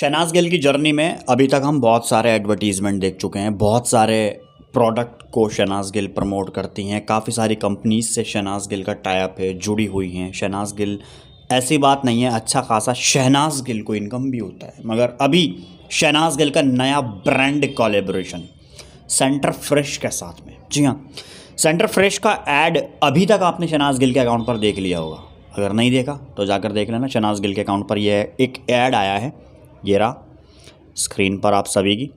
शहनाज गिल की जर्नी में अभी तक हम बहुत सारे एडवर्टीज़मेंट देख चुके हैं बहुत सारे प्रोडक्ट को शहनाज गिल प्रमोट करती हैं काफ़ी सारी कंपनीज से शहनाज गिल का टाइप है जुड़ी हुई हैं शहनाज गिल ऐसी बात नहीं है अच्छा खासा शहनाज गिल को इनकम भी होता है मगर अभी शहनाज गिल का नया ब्रांड कॉलेब्रेशन सेंटर फ्रेश के साथ में जी हाँ सेंटर फ्रेश का एड अभी तक आपने शहनाज गिल के अकाउंट पर देख लिया होगा अगर नहीं देखा तो जाकर देख लेना शहनाज गिल के अकाउंट पर यह एक ऐड आया है ये रहा स्क्रीन पर आप सभी की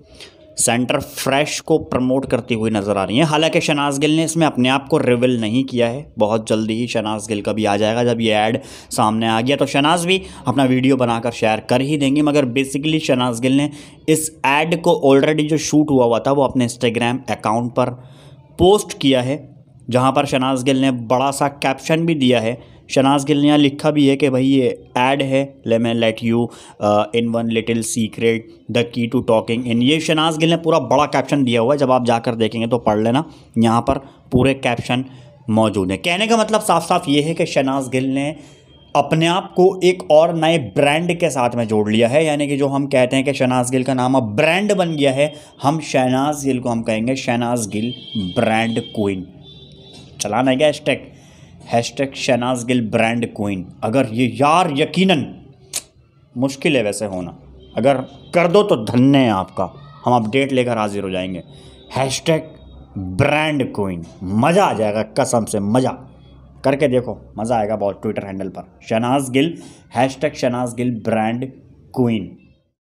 सेंटर फ्रेश को प्रमोट करती हुई नज़र आ रही है हालांकि शनाज गिल ने इसमें अपने आप को रिविल नहीं किया है बहुत जल्दी ही शनाज गिल का भी आ जाएगा जब ये ऐड सामने आ गया तो शनाज भी अपना वीडियो बनाकर शेयर कर ही देंगे मगर बेसिकली शनाज गिल ने इस ऐड को ऑलरेडी जो शूट हुआ हुआ था वो अपने इंस्टाग्राम अकाउंट पर पोस्ट किया है जहाँ पर शनाज गिल ने बड़ा सा कैप्शन भी दिया है शनाज गिल ने यहाँ लिखा भी है कि भाई ये एड है let me let you in one little secret the key to talking in ये शनाज गिल ने पूरा बड़ा कैप्शन दिया हुआ है जब आप जाकर देखेंगे तो पढ़ लेना यहाँ पर पूरे कैप्शन मौजूद हैं कहने का मतलब साफ साफ ये है कि शनाज गिल ने अपने आप को एक और नए ब्रांड के साथ में जोड़ लिया है यानी कि जो हम कहते हैं कि शहनाज गिल का नाम अब ब्रांड बन गया है हम शहनाज गिल को हम कहेंगे शहनाज गिल ब्रांड क्वीन चलाना है क्या hashtag hash tag Shehnaaz Gill brand queen अगर ये यार यकीनन मुश्किल है वैसे होना अगर कर दो तो धन्य है आपका हम अपडेट लेकर हाजिर हो जाएंगे हैश टैग ब्रांड क्वीन मज़ा आ जाएगा कसम से मज़ा करके देखो मज़ा आएगा बहुत ट्विटर हैंडल पर Shehnaaz Gill hash tag Shehnaaz Gill brand queen